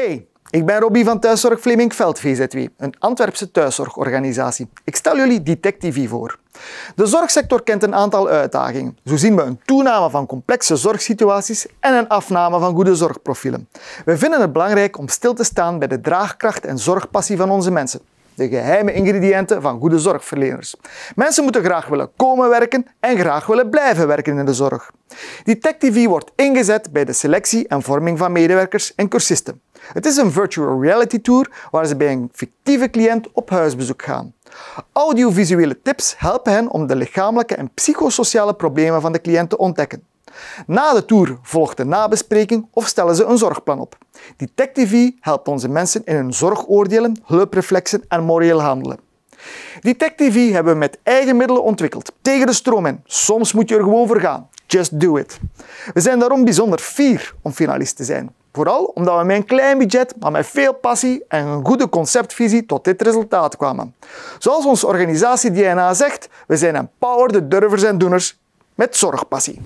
Hey, ik ben Robbie van Thuiszorg Fleming Veld VZW, een Antwerpse thuiszorgorganisatie. Ik stel jullie Detective voor. De zorgsector kent een aantal uitdagingen. Zo zien we een toename van complexe zorgsituaties en een afname van goede zorgprofielen. We vinden het belangrijk om stil te staan bij de draagkracht en zorgpassie van onze mensen de geheime ingrediënten van goede zorgverleners. Mensen moeten graag willen komen werken en graag willen blijven werken in de zorg. Detective wordt ingezet bij de selectie en vorming van medewerkers en cursisten. Het is een virtual reality tour waar ze bij een fictieve cliënt op huisbezoek gaan. Audiovisuele tips helpen hen om de lichamelijke en psychosociale problemen van de cliënt te ontdekken. Na de tour volgt de nabespreking of stellen ze een zorgplan op. Detect TV helpt onze mensen in hun zorgoordelen, hulpreflexen en moreel handelen. Detect TV hebben we met eigen middelen ontwikkeld, tegen de stroom in. Soms moet je er gewoon voor gaan. Just do it. We zijn daarom bijzonder fier om finalist te zijn. Vooral omdat we met een klein budget, maar met veel passie en een goede conceptvisie tot dit resultaat kwamen. Zoals onze organisatie DNA zegt, we zijn empowered durvers en doeners met zorgpassie.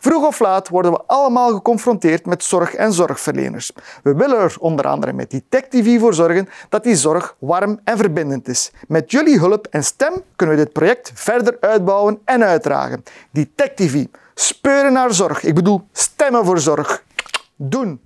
Vroeg of laat worden we allemaal geconfronteerd met zorg en zorgverleners. We willen er onder andere met Detective voor zorgen dat die zorg warm en verbindend is. Met jullie hulp en stem kunnen we dit project verder uitbouwen en uitdragen. Detective, speuren naar zorg. Ik bedoel, stemmen voor zorg. Doen!